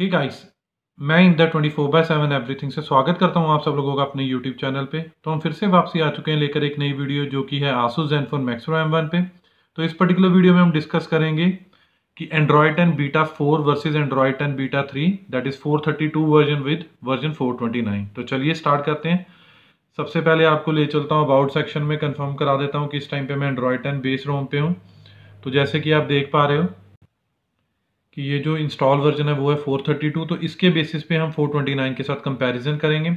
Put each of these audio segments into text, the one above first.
हे hey guys मैं twenty four by 7 everything से स्वागत करता हूं आप सब लोगों का अपने यूट्यूब चैनल पे तो हम फिर से वापसी आ चुके हैं लेकर एक नई वीडियो जो कि है Asus Zenfone max pro M one पे तो इस पर्टिकुलर वीडियो में हम डिस्कस करेंगे कि Android ten beta four versus Android ten beta three that is four thirty two version with version four twenty nine तो चलिए स्टार्ट करते हैं सबसे पहले आपको ले चलता हूँ अबाउट सेक्शन में कन्फर्म करा देता हूँ कि इस टाइम पर मैं एंड्रॉयड टेन बेस रोम पे हूँ तो जैसे कि आप देख पा रहे हो कि ये जो इंस्टॉल वर्जन है वो है 432 तो इसके बेसिस पे हम 429 के साथ कंपैरिजन करेंगे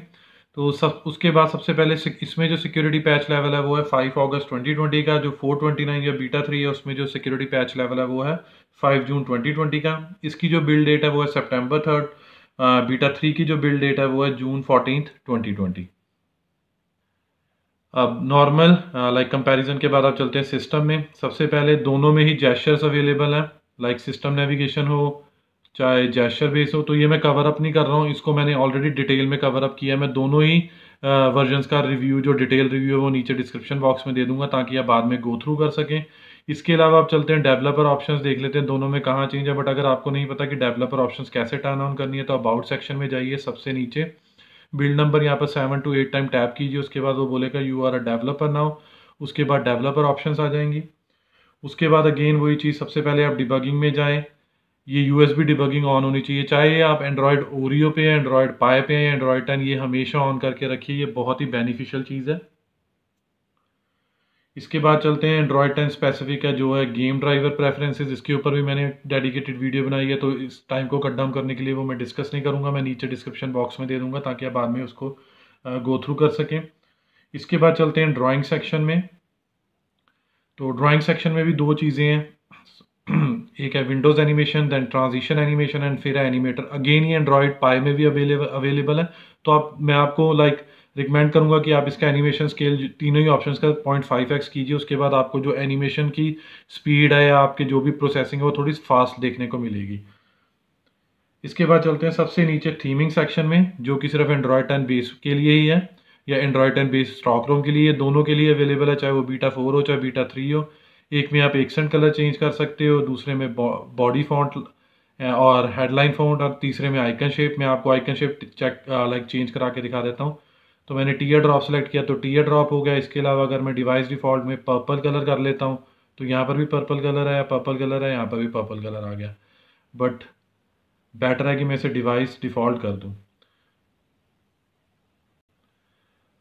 तो सब उसके बाद सबसे पहले इसमें जो सिक्योरिटी पैच लेवल है वो है 5 अगस्त 2020 का जो 429 या बीटा 3 है उसमें जो सिक्योरिटी पैच लेवल है वो है 5 जून 2020 का इसकी जो बिल्ड डेट है वो है सेप्टेम्बर थर्ड बीटा थ्री की जो बिल्ड डेट है वो है जून फोर्टीन ट्वेंटी अब नॉर्मल लाइक कंपैरिजन के बाद आप चलते हैं सिस्टम में सबसे पहले दोनों में ही जेस्चर्स अवेलेबल हैं लाइक सिस्टम नेविगेशन हो चाहे जैशर बेस हो तो ये मैं कवर अप नहीं कर रहा हूँ इसको मैंने ऑलरेडी डिटेल में कवर अप किया है मैं दोनों ही वर्जनस का रिव्यू जो डिटेल रिव्यू है वो नीचे डिस्क्रिप्शन बॉक्स में दे दूंगा ताकि आप बाद में गो थ्रू कर सकें इसके अलावा आप चलते हैं डेवलपर ऑप्शंस देख लेते हैं दोनों में कहाँ चेंज है बट अगर आपको नहीं पता कि डेवलपर ऑप्शंस कैसे टर्न ऑन करनी है तो अबाउट सेक्शन में जाइए सबसे नीचे बिल्ड नंबर यहाँ पर seven to eight time tap कीजिए उसके बाद वो बोलेगा you are a developer now उसके बाद डेवलपर ऑप्शंस आ जाएंगी उसके बाद अगेन वही चीज़ सबसे पहले आप डिबगिंग में जाएँ ये यू एस डिबगिंग ऑन होनी चाहिए चाहे आप एंड्रॉयड ओरियो पे या एंड्रॉयड पाए पे या एंड्रॉयड टेन ये हमेशा ऑन करके रखिए ये बहुत ही बेनिफिशियल चीज़ है इसके बाद चलते हैं एंड्रॉयड टेन स्पेसिफिक है जो है गेम ड्राइवर प्रेफरेंसेज इसके ऊपर भी मैंने डेडिकेटेड वीडियो बनाई है तो इस टाइम को कट डाउन करने के लिए वो मैं डिस्कस नहीं करूँगा मैं नीचे डिस्क्रिप्शन बॉक्स में दे दूँगा ताकि आप बाद में उसको गो थ्रू कर सकें इसके बाद चलते हैं ड्राइंग सेक्शन में तो ड्राइंग सेक्शन में भी दो चीज़ें हैं एक है windows animation then transition animation and फिर एनिमेटर अगेन ये एंड्रॉयड पाई में भी अवेलेबल अवेलेबल है तो आप मैं आपको लाइक like, रिकमेंड करूंगा कि आप इसका एनिमेशन स्केल तीनों ही ऑप्शंस का पॉइंट फाइव एक्स कीजिए उसके बाद आपको जो एनिमेशन की स्पीड है या आपके जो भी प्रोसेसिंग है वो थोड़ी फास्ट देखने को मिलेगी इसके बाद चलते हैं सबसे नीचे थीमिंग सेक्शन में जो कि सिर्फ एंड्रॉयड टेन बेस के लिए ही है या Android ten base stock ROM के लिए दोनों के लिए अवेलेबल है चाहे वो बीटा फोर हो चाहे बीटा थ्री हो एक में आप एक्सेंट कलर चेंज कर सकते हो दूसरे में बॉडी फॉन्ट और हेडलाइन फॉन्ट और तीसरे में आइकन शेप मैं आपको icon shape check like change करा के दिखा देता हूँ तो मैंने टीयर ड्रॉप सेलेक्ट किया तो टीयर ड्रॉप हो गया इसके अलावा अगर मैं डिवाइस डिफ़ॉल्ट में पर्पल कलर कर लेता हूँ तो यहाँ पर भी पर्पल कलर है पर्पल कलर है यहाँ पर भी पर्पल कलर आ गया बट बेटर है कि मैं इसे डिवाइस डिफ़ॉल्ट कर दूँ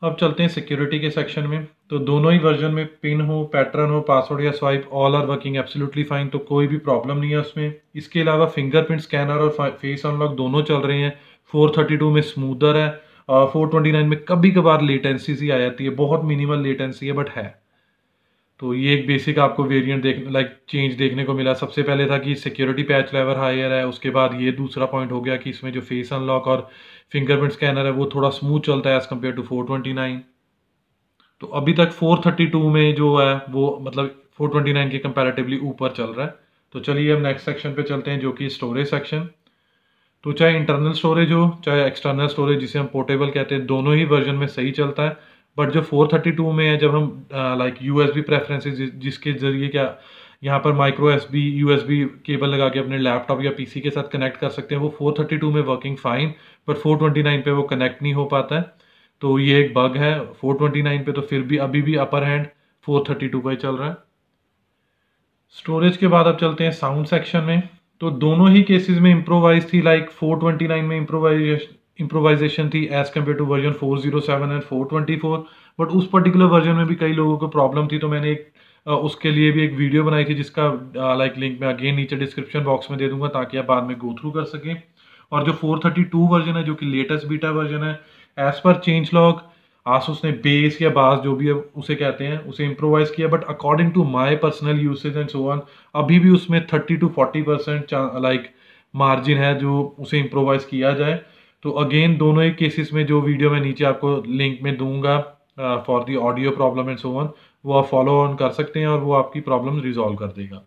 अब चलते हैं सिक्योरिटी के सेक्शन में तो दोनों ही वर्जन में पिन हो पैटर्न हो पासवर्ड या swipe all are working absolutely fine तो कोई भी प्रॉब्लम नहीं है उसमें इसके अलावा फिंगरप्रिंट स्कैनर और फेस अनलॉक दोनों चल रहे हैं 432 में स्मूदर है फोर ट्वेंटी नाइन में कभी कभार लेटेंसी सी आ जाती है बहुत मिनिमल लेटेंसी है बट है तो ये एक बेसिक आपको वेरिएंट देख लाइक चेंज देखने को मिला सबसे पहले था कि सिक्योरिटी पैच लेवर हायर है उसके बाद ये दूसरा पॉइंट हो गया कि इसमें जो फेस अनलॉक और फिंगरप्रिंट स्कैनर है वो थोड़ा स्मूथ चलता है एज़ कम्पेयर टू 429 तो अभी तक 432 में जो है वो मतलब 429 के कंपेरेटिवली ऊपर चल रहा है तो चलिए हम नेक्स्ट सेक्शन पर चलते हैं जो कि स्टोरेज सेक्शन तो चाहे इंटरनल स्टोरेज हो चाहे एक्सटर्नल स्टोरेज जिसे हम पोर्टेबल कहते हैं दोनों ही वर्जन में सही चलता है बट जो 432 में है जब हम like U S B preferences जिसके ज़रिए क्या यहाँ पर micro S B U S B cable लगा के अपने लैपटॉप या पीसी के साथ कनेक्ट कर सकते हैं वो 432 में वर्किंग फ़ाइन बट 429 पर वो कनेक्ट नहीं हो पाता है तो ये एक बग है 429 पर तो फिर भी अभी भी अपर हैंड 432 का ही चल रहा है स्टोरेज के बाद अब चलते हैं साउंड सेक्शन में तो दोनों ही केसेस में इम्प्रोवाइज थी लाइक like 429 में इम्प्रोवाइजेशन इम्प्रोवाइजेशन थी as compare to version 407 and four but उस पर्टिकुलर वर्जन में भी कई लोगों को प्रॉब्लम थी तो मैंने एक उसके लिए भी एक वीडियो बनाई थी जिसका लाइक लिंक मैं अगेन नीचे डिस्क्रिप्शन बॉक्स में दे दूंगा ताकि आप बाद में गो थ्रू कर सकें और जो 432 वर्जन है जो कि लेटेस्ट बीटा वर्जन है एज पर चेंज लॉग आस उसने बेस या बास जो भी उसे कहते हैं उसे इम्प्रोवाइज़ किया but according to my personal usage and so on अभी भी उसमें thirty to forty percent like margin है जो उसे इम्प्रोवाइज़ किया जाए तो अगेन दोनों ही केसेस में जो वीडियो मैं नीचे आपको लिंक में दूंगा for the audio problem and so on वो आप फॉलो ऑन कर सकते हैं और वो आपकी प्रॉब्लम रिजॉल्व कर देगा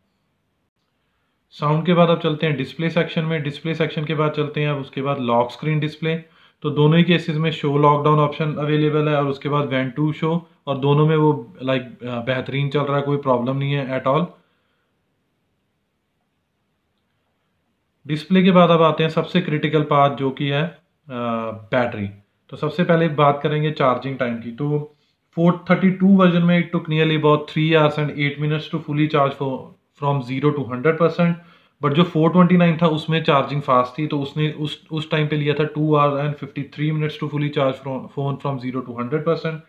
साउंड के बाद आप चलते हैं डिस्प्ले सेक्शन में डिस्प्ले सेक्शन के बाद चलते हैं अब उसके बाद लॉक स्क्रीन डिस्प्ले तो दोनों ही केसेस में शो लॉकडाउन ऑप्शन अवेलेबल है और उसके बाद वैन टू शो और दोनों में वो लाइक uh, बेहतरीन चल रहा है कोई प्रॉब्लम नहीं है एट ऑल डिस्प्ले के बाद अब आते हैं सबसे क्रिटिकल पार्ट जो कि है बैटरी तो सबसे पहले बात करेंगे चार्जिंग टाइम की तो फोर थर्टी टू वर्जन में it took nearly about three hours and eight minutes to fully charge from zero to hundred percent but जो फोर ट्वेंटी नाइन था उसमें चार्जिंग फास्ट थी तो उसने उस उस टाइम पे लिया था two hours and fifty three minutes to fully charge phone from zero to hundred percent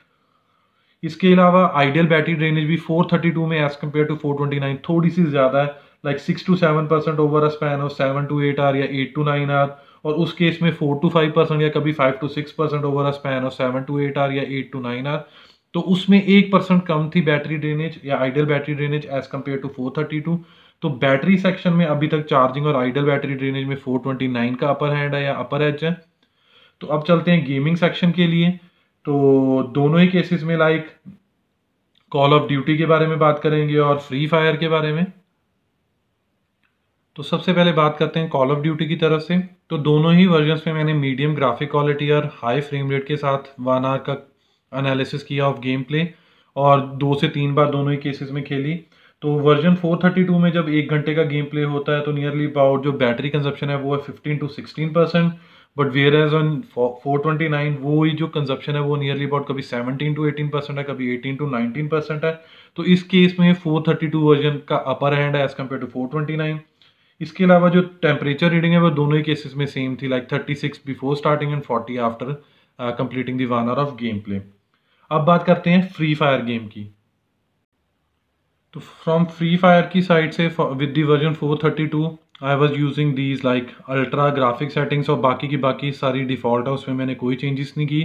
इसके अलावा आइडियल बैटरी ड्रेनेज भी 432 में एज कम्पेयर टू 429 थोड़ी सी ज़्यादा है like six to seven percent over a span of seven to eight hour या eight to nine hour और उस केस में फोर टू फाइव परसेंट या कभी five to six percent over a span और सेवन टू एट आर या eight to nine hour तो उसमें एक परसेंट कम थी बैटरी ड्रेनेज या idle battery drainage as compare to four thirty two तो बैटरी सेक्शन में अभी तक चार्जिंग और आइडल बैटरी ड्रेनेज में फोर ट्वेंटी नाइन का अपर हैंड है या अपर एच है तो अब चलते हैं गेमिंग सेक्शन के लिए तो दोनों ही केसेस में लाइक कॉल ऑफ ड्यूटी के बारे में बात करेंगे और फ्री फायर के बारे में तो सबसे पहले बात करते हैं कॉल ऑफ ड्यूटी की तरफ से तो दोनों ही वर्जन्स में मैंने मीडियम ग्राफिक क्वालिटी और हाई फ्रेम रेट के साथ वन आर का एनालिसिस किया ऑफ गेम प्ले और दो से तीन बार दोनों ही केसेस में खेली तो वर्जन 432 में जब एक घंटे का गेम प्ले होता है तो नियरली अबाउट जो बैटरी कंजप्शन है वो है fifteen to sixteen percent but whereas on four वो ही जो कंजप्शन है वो नियरली अबाउट कभी 17 टू 18 परसेंट है कभी 18 टू 19 परसेंट है तो इस केस में 432 वर्जन का अपर हैंड है एज कम्पेयर टू 429 इसके अलावा जो टेम्परेचर रीडिंग है वो दोनों ही केसेस में सेम थी like thirty six before starting and forty after completing the one hour of game play अब बात करते हैं फ्री फायर गेम की तो फ्रॉम फ्री फायर की साइड से with the version four thirty two I was using these like ultra graphic settings और बाकी की बाकी सारी डिफ़ॉल्ट है उसमें मैंने कोई चेंजेस नहीं की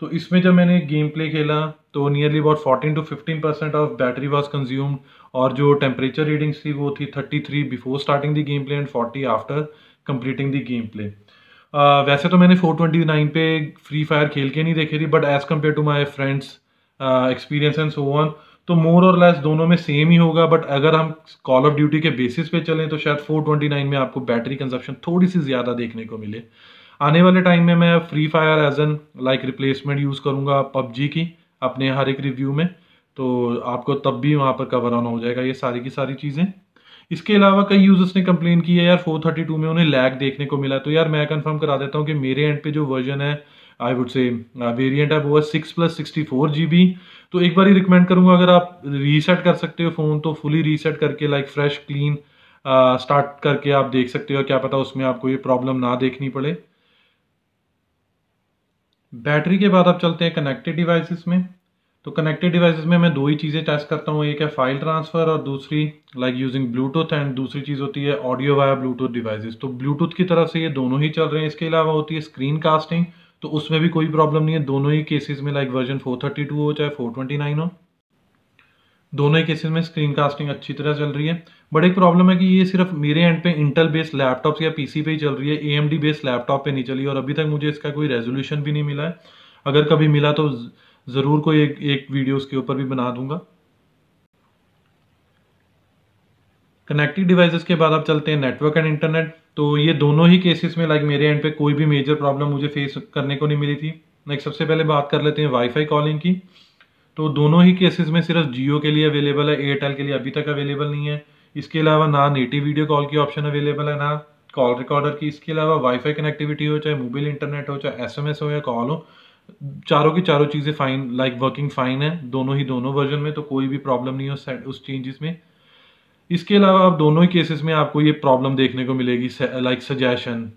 तो इसमें जब मैंने गेम प्ले खेला तो nearly about fourteen to fifteen percent of battery was consumed और जो टेम्परेचर रीडिंग्स थी वो थी thirty three before starting the game play and forty after completing the game play वैसे तो मैंने फोर ट्वेंटी नाइन पे फ्री फायर खेल के नहीं देखी थी but as compare to my friends experience and so on तो मोर और लेस दोनों में सेम ही होगा बट अगर हम कॉल ऑफ ड्यूटी के बेसिस पे चलें तो शायद 429 में आपको बैटरी कंजप्शन थोड़ी सी ज़्यादा देखने को मिले आने वाले टाइम में मैं Free Fire as an like replacement use करूँगा पबजी की अपने हर एक रिव्यू में तो आपको तब भी वहाँ पर कवर ऑन हो जाएगा ये सारी की सारी चीज़ें इसके अलावा कई यूज़र्स ने कंप्लेन की है यार 432 में उन्हें लैग देखने को मिला तो यार मैं कंफर्म करा देता हूँ कि मेरे एंड पे जो वर्जन है आई वुड से वेरिएंट है वो है six plus sixty four G B तो एक बार ही रिकमेंड करूँगा अगर आप रीसेट कर सकते हो फ़ोन तो फुली रीसेट करके लाइक फ्रेश क्लीन स्टार्ट करके आप देख सकते हो क्या पता उसमें आपको ये प्रॉब्लम ना देखनी पड़े बैटरी के बाद आप चलते हैं कनेक्टेड डिवाइसेस में तो कनेक्टेड डिवाइसेस में मैं दो ही चीज़ें टेस्ट करता हूँ एक है फाइल ट्रांसफ़र और दूसरी लाइक यूजिंग ब्लूटूथ एंड दूसरी चीज़ होती है ऑडियो वाया ब्लूटूथ डिवाइसेस तो ब्लूटूथ की तरफ से ये दोनों ही चल रहे हैं इसके अलावा होती है स्क्रीन कास्टिंग तो उसमें भी कोई प्रॉब्लम नहीं है दोनों ही केसेज में लाइक वर्जन फोर हो चाहे फोर हो दोनों ही केसेस में स्क्रीन कास्टिंग अच्छी तरह चल रही है बट एक प्रॉब्लम है कि ये सिर्फ मेरे एंड पे इंटेल बेस्ड लैपटॉप्स या पीसी पे ही चल रही है एएमडी बेस्ड लैपटॉप पे नहीं चली और अभी तक मुझे इसका कोई रेजोल्यूशन भी नहीं मिला है अगर कभी मिला तो ज़रूर कोई एक एक वीडियो उसके ऊपर भी बना दूंगा कनेक्टिव डिवाइसेस के बाद आप चलते हैं नेटवर्क एंड इंटरनेट तो ये दोनों ही केसेस में लाइक मेरे एंड पे कोई भी मेजर प्रॉब्लम मुझे फेस करने को नहीं मिली थी लाइक सबसे पहले बात कर लेते हैं वाईफाई कॉलिंग की तो दोनों ही केसेस में सिर्फ जियो के लिए अवेलेबल है एयरटेल के लिए अभी तक अवेलेबल नहीं है इसके अलावा ना नेटिव वीडियो कॉल की ऑप्शन अवेलेबल है ना कॉल रिकॉर्डर की इसके अलावा वाईफाई कनेक्टिविटी हो चाहे मोबाइल इंटरनेट हो चाहे एसएमएस हो या कॉल हो चारों की चारों चीज़ें फाइन लाइक वर्किंग फाइन है दोनों ही दोनों वर्जन में तो कोई भी प्रॉब्लम नहीं हो उस चेंजेस में इसके अलावा आप दोनों ही केसेस में आपको ये प्रॉब्लम देखने को मिलेगी लाइक सजेशन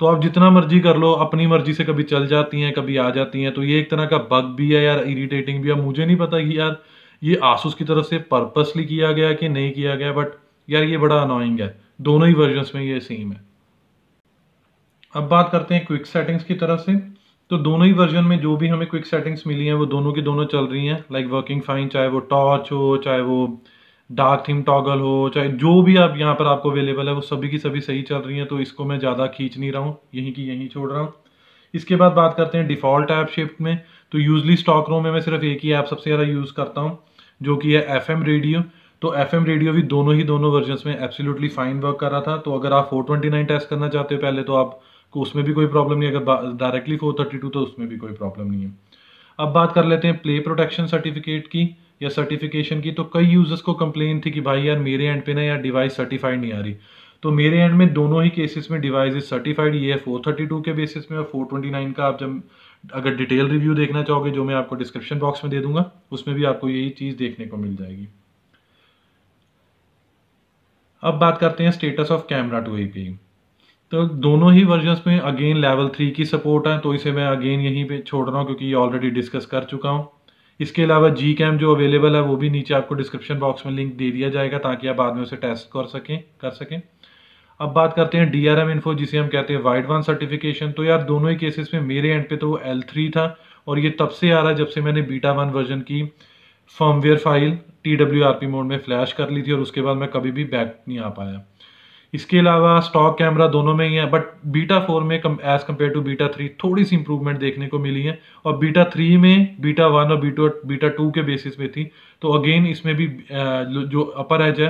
तो आप जितना मर्जी कर लो अपनी मर्जी से कभी चल जाती हैं कभी आ जाती हैं तो ये एक तरह का बग भी है यार इरिटेटिंग भी है मुझे नहीं पता कि यार ये आसूस की तरफ से पर्पसली किया गया कि नहीं किया गया बट यार ये बड़ा अनोइंग है दोनों ही वर्जन्स में ये सेम है अब बात करते हैं क्विक सेटिंग्स की तरफ से तो दोनों ही वर्जन में जो भी हमें क्विक सेटिंग्स मिली हैं वो दोनों की दोनों चल रही हैं लाइक वर्किंग फाइन चाहे वो टॉर्च हो चाहे वो डार्क थीम टॉगल हो चाहे जो भी आप यहाँ पर आपको अवेलेबल है वो सभी की सभी सही चल रही हैं तो इसको मैं ज़्यादा खींच नहीं रहा हूँ यहीं की यहीं छोड़ रहा हूँ इसके बाद बात करते हैं डिफ़ॉल्ट ऐप शिफ्ट में तो यूजली स्टॉक रूम में मैं सिर्फ एक ही ऐप सबसे ज़्यादा यूज़ करता हूँ जो कि है एफ रेडियो तो एफ रेडियो भी दोनों ही दोनों वर्जन में एब्सोल्यूटली फाइन वर्क कर रहा था तो अगर आप फोर टेस्ट करना चाहते हो पहले तो को उसमें भी कोई प्रॉब्लम नहीं अगर डायरेक्टली फोर तो उसमें भी कोई प्रॉब्लम नहीं है अब बात कर लेते हैं प्ले प्रोटेक्शन सर्टिफिकेट की या सर्टिफिकेशन की तो कई यूज़र्स को कंप्लेन थी कि भाई यार मेरे एंड पे ना यार डिवाइस सर्टिफाइड नहीं आ रही तो मेरे एंड में दोनों ही केसेस में डिवाइस इज सर्टिफाइड ये है थर्टी के बेसिस में और 429 का आप जब अगर डिटेल रिव्यू देखना चाहोगे जो मैं आपको डिस्क्रिप्शन बॉक्स में दे दूंगा उसमें भी आपको यही चीज़ देखने को मिल जाएगी अब बात करते हैं status of camera two A तो दोनों ही वर्जन्स में अगेन लेवल थ्री की सपोर्ट है तो इसे मैं अगेन यहीं पे छोड़ रहा हूँ क्योंकि ये ऑलरेडी डिस्कस कर चुका हूँ इसके अलावा जी कैम जो अवेलेबल है वो भी नीचे आपको डिस्क्रिप्शन बॉक्स में लिंक दे दिया जाएगा ताकि आप बाद में उसे टेस्ट कर सकें कर सकें अब बात करते हैं डी आर एम इन्फो जिसे हम कहते हैं वाइड वन सर्टिफिकेशन तो यार दोनों ही केसेस में मेरे एंड पे तो वो एल थ्री था और ये तब से आ रहा है जब से मैंने बीटा वन वर्जन की firmware file T W R P mode में फ्लैश कर ली थी और उसके बाद मैं कभी भी बैक नहीं आ पाया इसके अलावा स्टॉक कैमरा दोनों में ही है बट बीटा फोर में as compare to beta three थोड़ी सी इंप्रूवमेंट देखने को मिली है और बीटा थ्री में बीटा वन और बीटा बीटा टू के बेसिस पे थी तो अगेन इसमें भी जो अपर एज है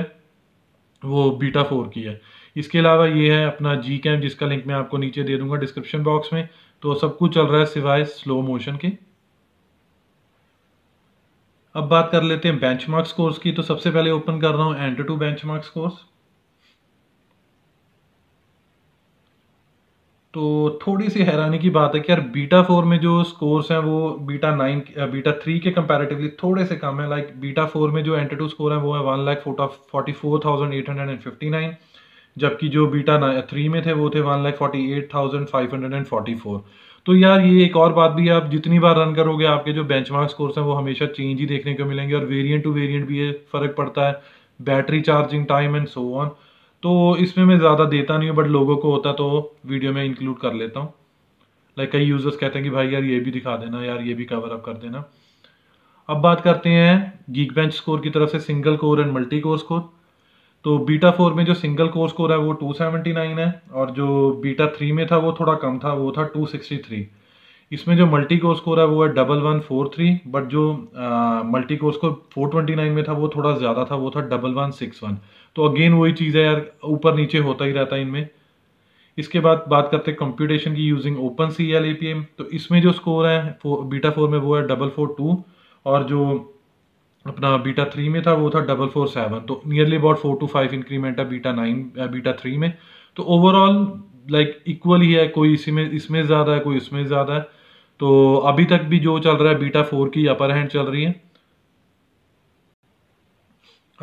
वो बीटा फोर की है इसके अलावा ये है अपना जी कैम जिसका लिंक मैं आपको नीचे दे दूंगा डिस्क्रिप्शन बॉक्स में तो सब कुछ चल रहा है सिवाय स्लो मोशन के अब बात कर लेते हैं मार्क्स कोर्स की तो सबसे पहले ओपन कर रहा हूँ एंटर टू मार्क्स कोर्स तो थोड़ी सी हैरानी की बात है कि यार बीटा फोर में जो स्कोर्स हैं वो बीटा नाइन बीटा थ्री के कंपैरेटिवली थोड़े से कम है लाइक बीटा फोर में जो एंटी टू स्कोर है वो है one lakh forty forty four thousand eight hundred and fifty nine जबकि जो बीटा थ्री में थे वो थे one lakh forty eight thousand five hundred and forty four तो यार ये एक और बात भी है आप जितनी बार रन करोगे आपके जो बेंच मार्क स्कोर्स हैं वो हमेशा चेंज ही देखने को मिलेंगे और वेरियंट टू वेरियंट भी ये फ़र्क पड़ता है battery charging time and so on तो इसमें मैं ज़्यादा देता नहीं हूँ बट लोगों को होता तो वीडियो में इंक्लूड कर लेता हूँ लाइक कई यूज़र्स कहते हैं कि भाई यार ये भी दिखा देना यार ये भी कवर अप कर देना अब बात करते हैं गीक बेंच स्कोर की तरफ से single core and multi core score तो बीटा फोर में जो सिंगल कोर स्कोर है वो टू सेवेंटी नाइन है और जो बीटा थ्री में था वो थोड़ा कम था वो था टू सिक्सटी थ्री इसमें जो मल्टी कोर स्कोर है वो है double one four three but जो multi core score four twenty nine में था वो थोड़ा ज़्यादा था वो था डबल वन सिक्स वन तो अगेन वही चीज़ है यार ऊपर नीचे होता ही रहता है इनमें इसके बाद बात करते हैं कंप्यूटेशन की using open C L A P M तो इसमें जो स्कोर है फो, बीटा फोर में वो है डबल फोर टू और जो अपना बीटा थ्री में था वो था डबल फोर सेवन तो nearly about four to five increment है बीटा नाइन बीटा थ्री में तो ओवरऑल लाइक इक्वल ही है कोई इसी में इसमें ज़्यादा है कोई इसमें ज़्यादा है तो अभी तक भी जो चल रहा है बीटा फोर की अपर हैंड चल रही है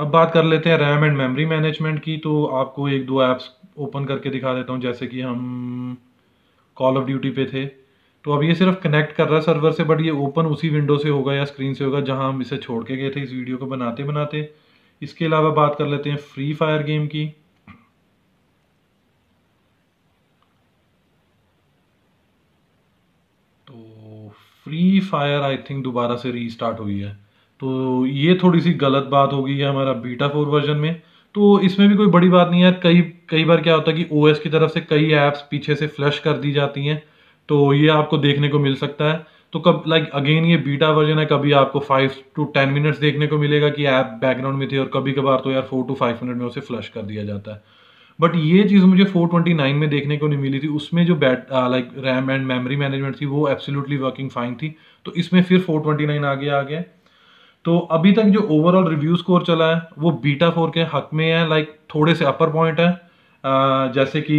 अब बात कर लेते हैं रैम एंड मेमोरी मैनेजमेंट की तो आपको एक दो ऐप्स ओपन करके दिखा देता हूँ जैसे कि हम कॉल ऑफ ड्यूटी पे थे तो अब ये सिर्फ कनेक्ट कर रहा है सर्वर से बट ये ओपन उसी विंडो से होगा या स्क्रीन से होगा जहाँ हम इसे छोड़ के गए थे इस वीडियो को बनाते बनाते इसके अलावा बात कर लेते हैं फ्री फायर गेम की फ्री फायर आई थिंक दोबारा से रीस्टार्ट हुई है तो ये थोड़ी सी गलत बात हो गई है हमारा बीटा फोर वर्जन में तो इसमें भी कोई बड़ी बात नहीं है कई कई बार क्या होता है कि ओ की तरफ से कई ऐप्स पीछे से फ्लश कर दी जाती हैं तो ये आपको देखने को मिल सकता है तो कब लाइक अगेन ये बीटा वर्जन है कभी आपको फाइव टू टेन मिनट्स देखने को मिलेगा कि ऐप बैकग्राउंड में थी और कभी कभार तो यार फोर टू फाइव मिनट में उसे फ्लश कर दिया जाता है बट ये चीज़ मुझे 429 में देखने को नहीं मिली थी उसमें जो but like RAM and memory management थी वो एब्सोल्युटली वर्किंग फाइन थी तो इसमें फिर 429 आगे आ गया तो अभी तक जो ओवरऑल रिव्यू स्कोर चला है वो बीटा फोर के हक में है लाइक थोड़े से अपर पॉइंट है आ, जैसे कि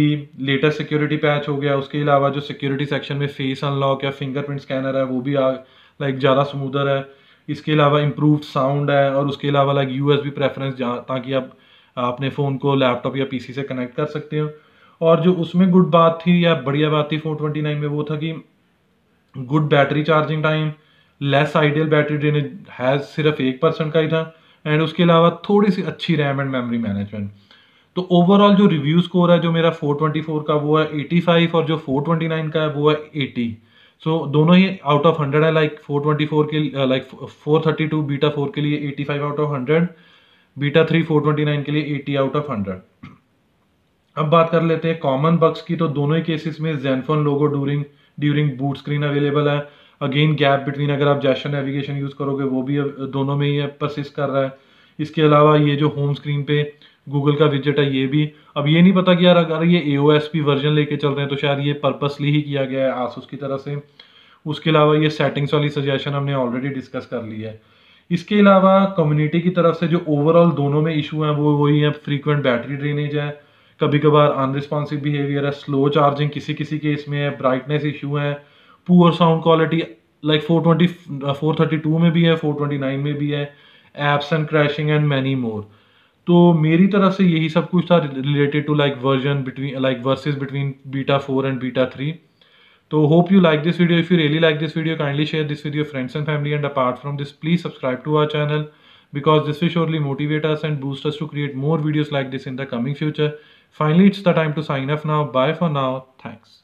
लेटेस्ट सिक्योरिटी पैच हो गया उसके अलावा जो सिक्योरिटी सेक्शन में फेस अनलॉक या फिंगरप्रिंट स्कैनर है वो भी लाइक ज़्यादा स्मूदर है इसके अलावा इम्प्रूव साउंड है और उसके अलावा like U S B preference ताकि आप अपने फ़ोन को लैपटॉप या पीसी से कनेक्ट कर सकते हो और जो उसमें गुड बात थी या बढ़िया बात थी फोर ट्वेंटी नाइन में वो था कि good battery charging time less ideal battery drainage has सिर्फ एक परसेंट का ही था एंड उसके अलावा थोड़ी सी अच्छी रैम एंड मेमोरी मैनेजमेंट तो ओवरऑल जो रिव्यू स्कोर है जो मेरा 424 का वो है 85 और जो 429 का है वो है 80 सो so, दोनों ही आउट ऑफ 100 है लाइक like 424 के लाइक like 432 बीटा 4 के लिए 85 out of beta three four twenty nine के लिए एटी आउट ऑफ हंड्रेड अब बात कर लेते हैं कॉमन बक्स की तो दोनों ही केसेस में Zenfone logo during during boot screen available है अगेन गैप बिटवीन अगर आप जैशन नेविगेशन यूज़ करोगे वो भी दोनों में ही परसिस्ट कर रहा है इसके अलावा ये जो होम स्क्रीन पे गूगल का विजिट है ये भी अब ये नहीं पता कि यार अगर ये ए एस पी वर्जन लेके चल रहे हैं तो शायद ये पर्पसली ही किया गया है आसूस की तरह से उसके अलावा ये सेटिंग्स वाली सजेशन हमने ऑलरेडी डिस्कस कर ली है इसके अलावा कम्युनिटी की तरफ से जो ओवरऑल दोनों में इशू हैं वो वही हैं फ्रीक्वेंट बैटरी ड्रेनेज है कभी कभार अनरिस्पॉन्सिव बिहेवियर है स्लो चार्जिंग किसी किसी केस में है ब्राइटनेस इशू है poor sound quality like four twenty four thirty two में भी है फोर ट्वेंटी नाइन में भी है apps and crashing and many more तो मेरी तरफ से यही सब कुछ था related to like version between like versus between beta four and beta three So hope you like this video. If you really like this video, kindly share this with your friends and family. And apart from this, please subscribe to our channel because this will surely motivate us and boost us to create more videos like this in the coming future. Finally, it's the time to sign off now. Bye for now. Thanks.